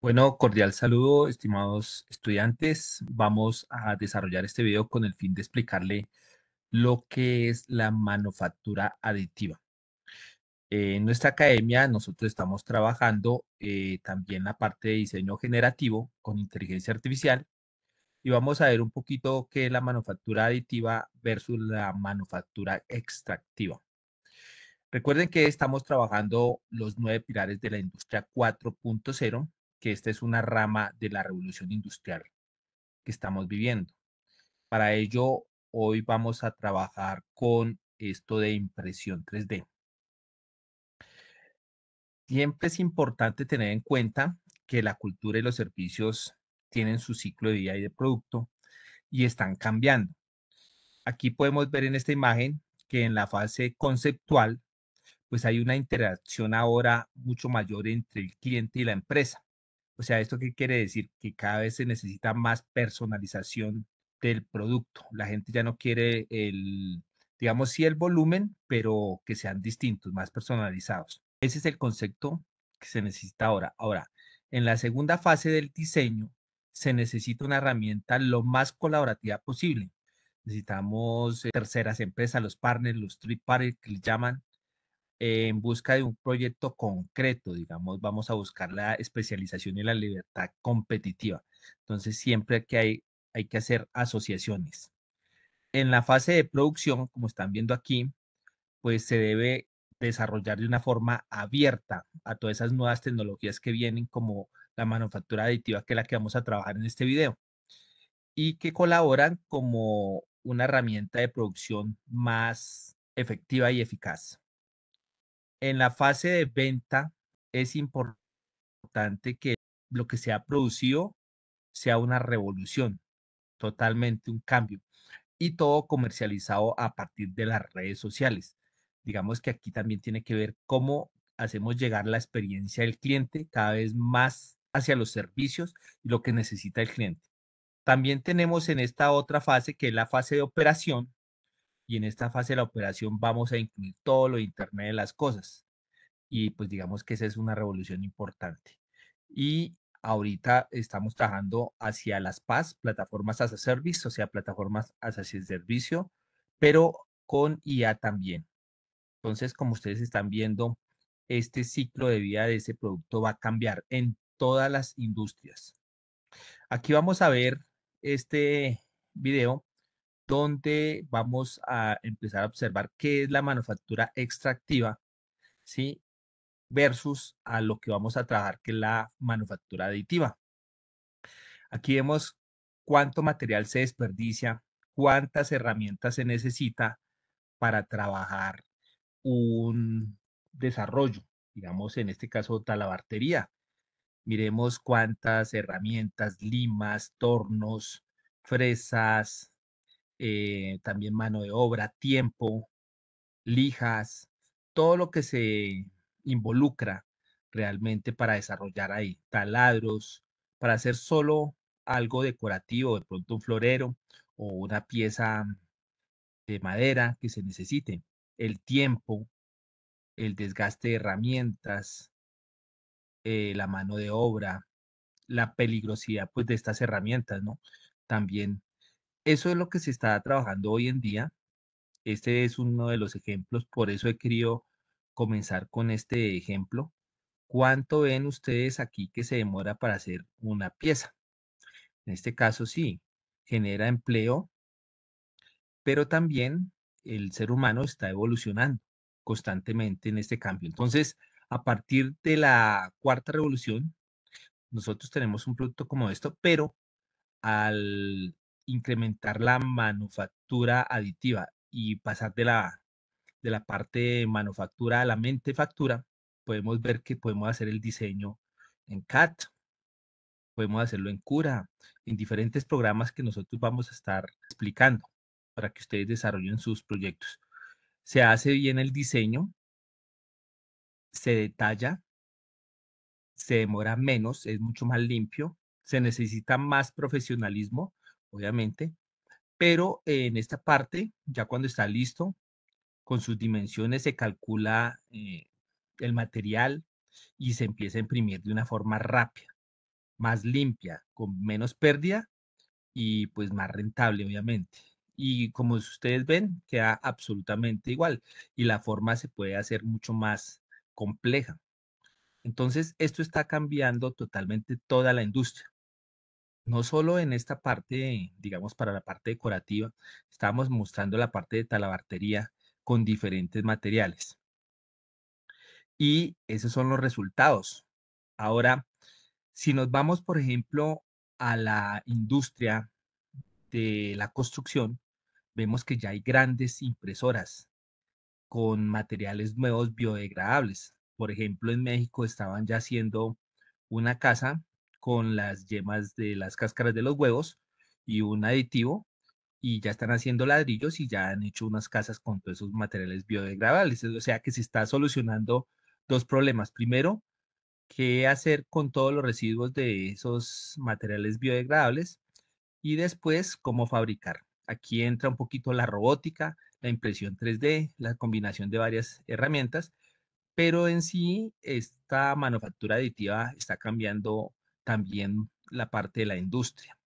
Bueno, cordial saludo, estimados estudiantes. Vamos a desarrollar este video con el fin de explicarle lo que es la manufactura aditiva. en nuestra academia nosotros estamos trabajando eh, también la parte de diseño generativo con inteligencia artificial y vamos a ver un poquito qué es la manufactura aditiva versus la manufactura extractiva. Recuerden que estamos trabajando los nueve pilares de la industria 4.0 que esta es una rama de la revolución industrial que estamos viviendo. Para ello, hoy vamos a trabajar con esto de impresión 3D. Siempre es importante tener en cuenta que la cultura y los servicios tienen su ciclo de vida y de producto y están cambiando. Aquí podemos ver en esta imagen que en la fase conceptual, pues hay una interacción ahora mucho mayor entre el cliente y la empresa. O sea, ¿esto qué quiere decir? Que cada vez se necesita más personalización del producto. La gente ya no quiere el, digamos, sí el volumen, pero que sean distintos, más personalizados. Ese es el concepto que se necesita ahora. Ahora, en la segunda fase del diseño, se necesita una herramienta lo más colaborativa posible. Necesitamos eh, terceras empresas, los partners, los street partners que le llaman, en busca de un proyecto concreto, digamos, vamos a buscar la especialización y la libertad competitiva. Entonces, siempre que hay, hay que hacer asociaciones. En la fase de producción, como están viendo aquí, pues se debe desarrollar de una forma abierta a todas esas nuevas tecnologías que vienen como la manufactura aditiva, que es la que vamos a trabajar en este video, y que colaboran como una herramienta de producción más efectiva y eficaz en la fase de venta es importante que lo que se ha producido sea una revolución, totalmente un cambio, y todo comercializado a partir de las redes sociales. Digamos que aquí también tiene que ver cómo hacemos llegar la experiencia del cliente cada vez más hacia los servicios y lo que necesita el cliente. También tenemos en esta otra fase, que es la fase de operación, y en esta fase de la operación vamos a incluir todo lo de Internet de las cosas. Y pues digamos que esa es una revolución importante. Y ahorita estamos trabajando hacia las PAS, plataformas as a service, o sea, plataformas as a servicio, pero con IA también. Entonces, como ustedes están viendo, este ciclo de vida de ese producto va a cambiar en todas las industrias. Aquí vamos a ver este video donde vamos a empezar a observar qué es la manufactura extractiva, ¿sí? Versus a lo que vamos a trabajar, que es la manufactura aditiva. Aquí vemos cuánto material se desperdicia, cuántas herramientas se necesita para trabajar un desarrollo, digamos en este caso talabartería. Miremos cuántas herramientas, limas, tornos, fresas, eh, también mano de obra, tiempo, lijas, todo lo que se involucra realmente para desarrollar ahí, taladros, para hacer solo algo decorativo, de pronto un florero o una pieza de madera que se necesite, el tiempo, el desgaste de herramientas, eh, la mano de obra, la peligrosidad pues de estas herramientas, ¿no? También eso es lo que se está trabajando hoy en día. Este es uno de los ejemplos, por eso he querido comenzar con este ejemplo. ¿Cuánto ven ustedes aquí que se demora para hacer una pieza? En este caso sí, genera empleo, pero también el ser humano está evolucionando constantemente en este cambio. Entonces, a partir de la cuarta revolución, nosotros tenemos un producto como esto, pero al incrementar la manufactura aditiva y pasar de la, de la parte de manufactura a la mente factura, podemos ver que podemos hacer el diseño en Cat podemos hacerlo en Cura, en diferentes programas que nosotros vamos a estar explicando para que ustedes desarrollen sus proyectos. Se hace bien el diseño, se detalla, se demora menos, es mucho más limpio, se necesita más profesionalismo obviamente, pero en esta parte, ya cuando está listo, con sus dimensiones se calcula eh, el material y se empieza a imprimir de una forma rápida, más limpia, con menos pérdida y pues más rentable, obviamente. Y como ustedes ven, queda absolutamente igual y la forma se puede hacer mucho más compleja. Entonces, esto está cambiando totalmente toda la industria no solo en esta parte, digamos, para la parte decorativa, estamos mostrando la parte de talabartería con diferentes materiales. Y esos son los resultados. Ahora, si nos vamos, por ejemplo, a la industria de la construcción, vemos que ya hay grandes impresoras con materiales nuevos biodegradables. Por ejemplo, en México estaban ya haciendo una casa con las yemas de las cáscaras de los huevos y un aditivo y ya están haciendo ladrillos y ya han hecho unas casas con todos esos materiales biodegradables. O sea que se está solucionando dos problemas. Primero, qué hacer con todos los residuos de esos materiales biodegradables y después cómo fabricar. Aquí entra un poquito la robótica, la impresión 3D, la combinación de varias herramientas, pero en sí esta manufactura aditiva está cambiando también la parte de la industria.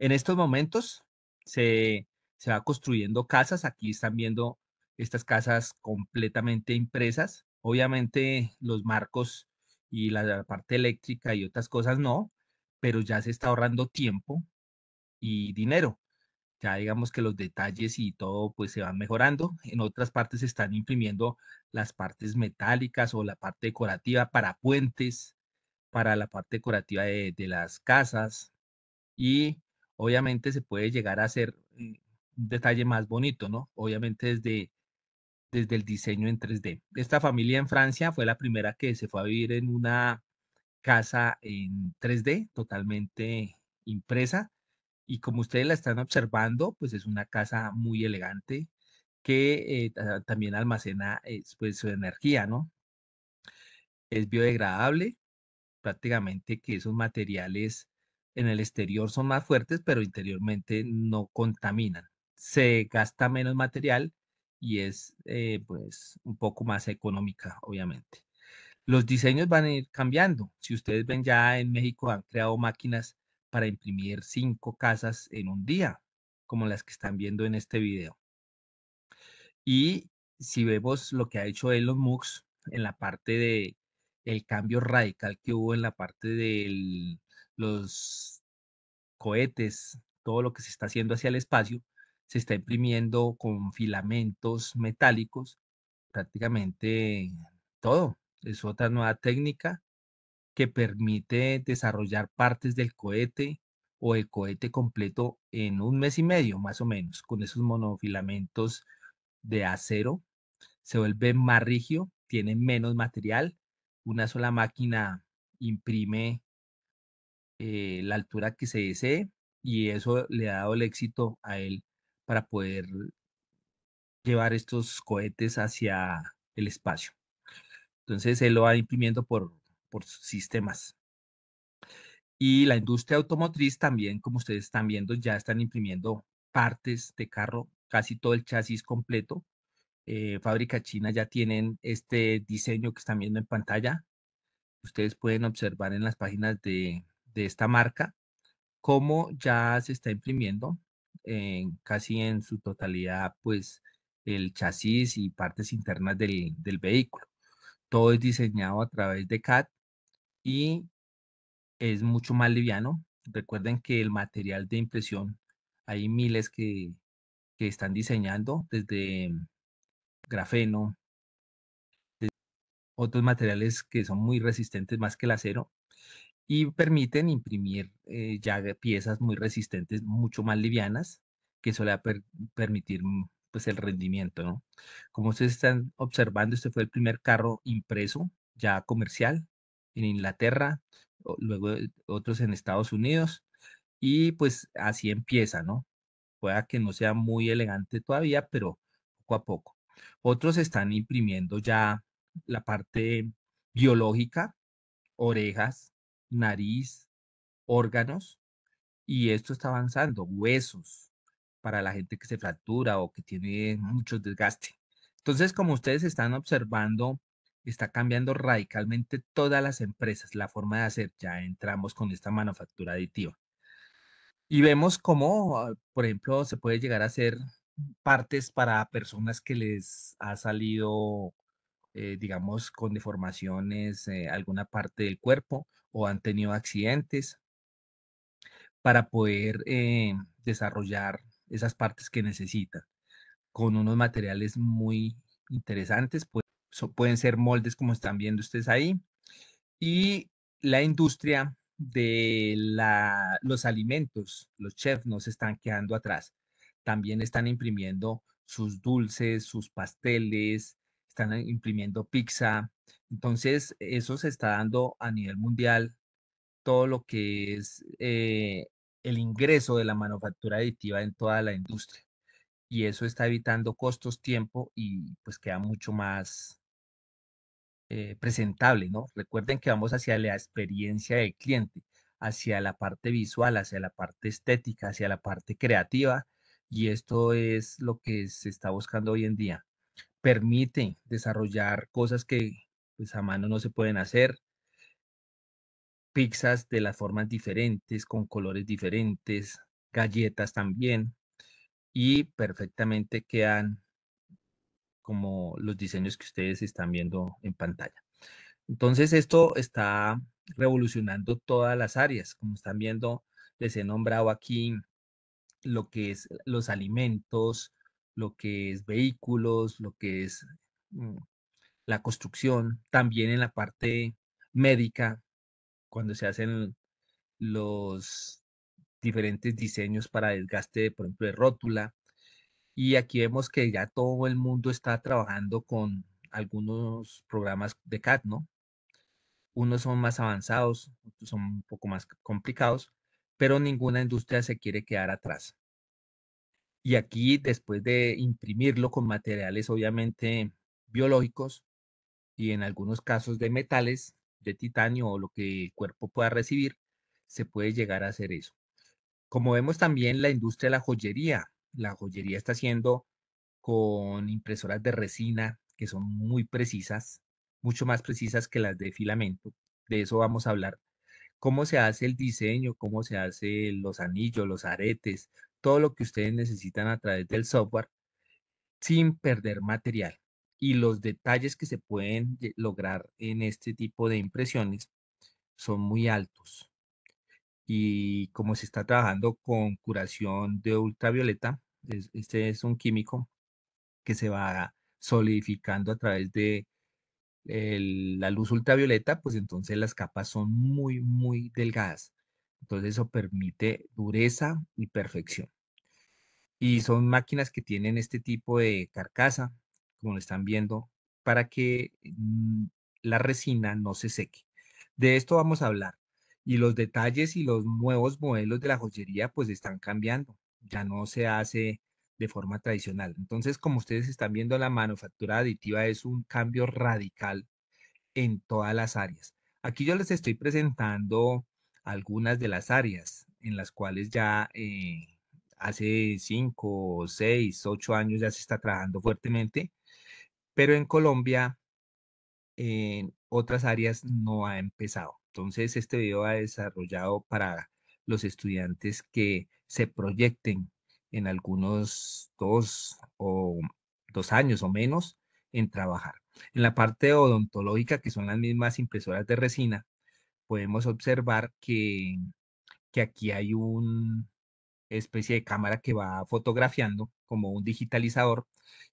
En estos momentos se, va construyendo casas. Aquí están viendo estas casas completamente impresas. Obviamente los marcos y la parte eléctrica y otras cosas no, pero ya se está ahorrando tiempo y dinero. Ya digamos que los detalles y todo pues se van mejorando. En otras partes se están imprimiendo las partes metálicas o la parte decorativa para puentes, para la parte decorativa de, las casas y obviamente se puede llegar a hacer mm, un detalle más bonito, ¿no? Obviamente desde, desde el diseño en 3D. Esta familia en Francia fue la primera que se fue a vivir en una casa en 3D totalmente impresa y como ustedes la están observando, pues es una casa muy elegante que eh, también almacena eh, pues, su energía, ¿no? Es biodegradable prácticamente que esos materiales en el exterior son más fuertes, pero interiormente no contaminan. Se gasta menos material y es eh, pues un poco más económica, obviamente. Los diseños van a ir cambiando. Si ustedes ven ya en México han creado máquinas para imprimir cinco casas en un día, como las que están viendo en este video. Y si vemos lo que ha hecho Elon Musk en la parte de el cambio radical que hubo en la parte de los cohetes, todo lo que se está haciendo hacia el espacio, se está imprimiendo con filamentos metálicos prácticamente todo. Es otra nueva técnica que permite desarrollar partes del cohete o el cohete completo en un mes y medio, más o menos, con esos monofilamentos de acero. Se vuelve más rígido, tiene menos material, una sola máquina imprime eh, la altura que se desee y eso le ha dado el éxito a él para poder llevar estos cohetes hacia el espacio. Entonces él lo va imprimiendo por, por sistemas. Y la industria automotriz también, como ustedes están viendo, ya están imprimiendo partes de carro, casi todo el chasis completo eh, fábrica china ya tienen este diseño que están viendo en pantalla. Ustedes pueden observar en las páginas de, de esta marca cómo ya se está imprimiendo en, eh, casi en su totalidad, pues el chasis y partes internas del, vehículo. Todo es diseñado a través de CAD y es mucho más liviano. Recuerden que el material de impresión, hay miles que, que están diseñando desde grafeno, otros materiales que son muy resistentes más que el acero y permiten imprimir eh, ya piezas muy resistentes, mucho más livianas, que suele permitir mm, pues el rendimiento, Como ustedes están observando, este fue el primer carro impreso ya comercial en Inglaterra, luego eh, otros en Estados Unidos y pues así empieza, ¿no? Pueda que no sea muy elegante todavía, pero poco a poco. Otros están imprimiendo ya la parte biológica, orejas, nariz, órganos, y esto está avanzando, huesos para la gente que se fractura o que tiene mucho desgaste. Entonces, como ustedes están observando, está cambiando radicalmente todas las empresas, la forma de hacer. Ya entramos con esta manufactura aditiva. Y vemos cómo, ah, por ejemplo, se puede llegar a hacer partes para personas que les ha salido, eh, digamos, con deformaciones eh, alguna parte del cuerpo o han tenido accidentes para poder eh, desarrollar esas partes que necesitan con unos materiales muy interesantes. Pues, pueden ser moldes como están viendo ustedes ahí. Y la industria de los alimentos, los chefs no se están quedando atrás también están imprimiendo sus dulces, sus pasteles, están imprimiendo pizza. Entonces, eso se está dando a nivel mundial, todo lo que es eh, el ingreso de la manufactura aditiva en toda la industria. Y eso está evitando costos, tiempo y pues queda mucho más eh, presentable, ¿no? Recuerden que vamos hacia la experiencia del cliente, hacia la parte visual, hacia la parte estética, hacia la parte creativa y esto es lo que se está buscando hoy en día. Permite desarrollar cosas que pues, a mano no se pueden hacer, pizzas de las formas diferentes, con colores diferentes, galletas también, y perfectamente quedan como los diseños que ustedes están viendo en pantalla. Entonces esto está revolucionando todas las áreas, como están viendo, les he nombrado aquí lo que es los alimentos, lo que es vehículos, lo que es mm, la construcción, también en la parte médica, cuando se hacen los diferentes diseños para desgaste, por ejemplo, de rótula. Y aquí vemos que ya todo el mundo está trabajando con algunos programas de CAD, ¿no? Unos son más avanzados, otros son un poco más complicados, pero ninguna industria se quiere quedar atrás. Y aquí, después de imprimirlo con materiales obviamente biológicos y en algunos casos de metales, de titanio o lo que el cuerpo pueda recibir, se puede llegar a hacer eso. Como vemos también la industria de la joyería, la joyería está haciendo con impresoras de resina que son muy precisas, mucho más precisas que las de filamento. De eso vamos a hablar cómo se hace el diseño, cómo se hace los anillos, los aretes, todo lo que ustedes necesitan a través del software sin perder material y los detalles que se pueden lograr en este tipo de impresiones son muy altos. Y como se está trabajando con curación de ultravioleta, este es un químico que se va solidificando a través de la luz ultravioleta, pues entonces las capas son muy, muy delgadas. Entonces eso permite dureza y perfección. Y son máquinas que tienen este tipo de carcasa, como lo están viendo, para que mm, la resina no se seque. De esto vamos a hablar. Y los detalles y los nuevos modelos de la joyería pues están cambiando. Ya no se hace de forma tradicional. Entonces, como ustedes están viendo, la manufactura aditiva es un cambio radical en todas las áreas. Aquí yo les estoy presentando algunas de las áreas en las cuales ya eh, hace 5, 6, 8 años ya se está trabajando fuertemente, pero en Colombia, en eh, otras áreas no ha empezado. Entonces, este video ha desarrollado para los estudiantes que se proyecten en algunos dos o dos años o menos en trabajar. En la parte odontológica, que son las mismas impresoras de resina, podemos observar que, que aquí hay una especie de cámara que va fotografiando como un digitalizador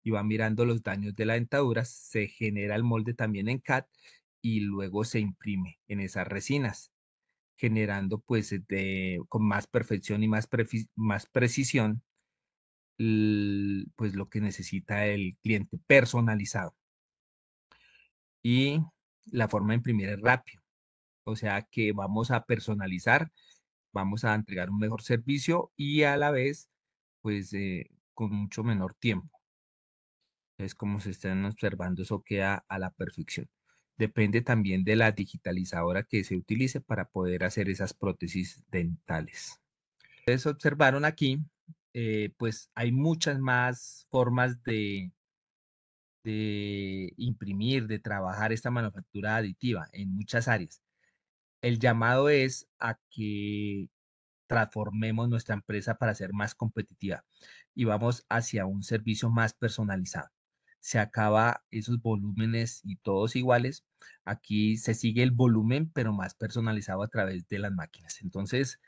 y va mirando los daños de la dentadura, se genera el molde también en CAD y luego se imprime en esas resinas, generando pues con más perfección y más, más precisión pues lo que necesita el cliente, personalizado. Y la forma de imprimir es rápido. O sea que vamos a personalizar, vamos a entregar un mejor servicio y a la vez, pues eh, con mucho menor tiempo. Es como se están observando, eso queda a la perfección. Depende también de la digitalizadora que se utilice para poder hacer esas prótesis dentales. Ustedes observaron aquí eh, pues hay muchas más formas de, de imprimir, de trabajar esta manufactura aditiva en muchas áreas. El llamado es a que transformemos nuestra empresa para ser más competitiva y vamos hacia un servicio más personalizado. Se acaba esos volúmenes y todos iguales. Aquí se sigue el volumen, pero más personalizado a través de las máquinas. Entonces,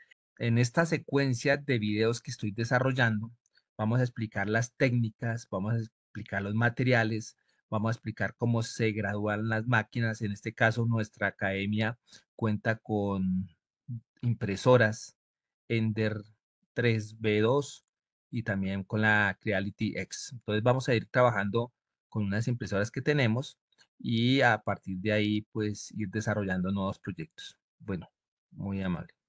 en esta secuencia de videos que estoy desarrollando, vamos a explicar las técnicas, vamos a explicar los materiales, vamos a explicar cómo se gradúan las máquinas. En este caso, nuestra academia cuenta con impresoras Ender 3B2 y también con la Creality X. Entonces vamos a ir trabajando con unas impresoras que tenemos y a partir de ahí pues ir desarrollando nuevos proyectos. Bueno, muy amable.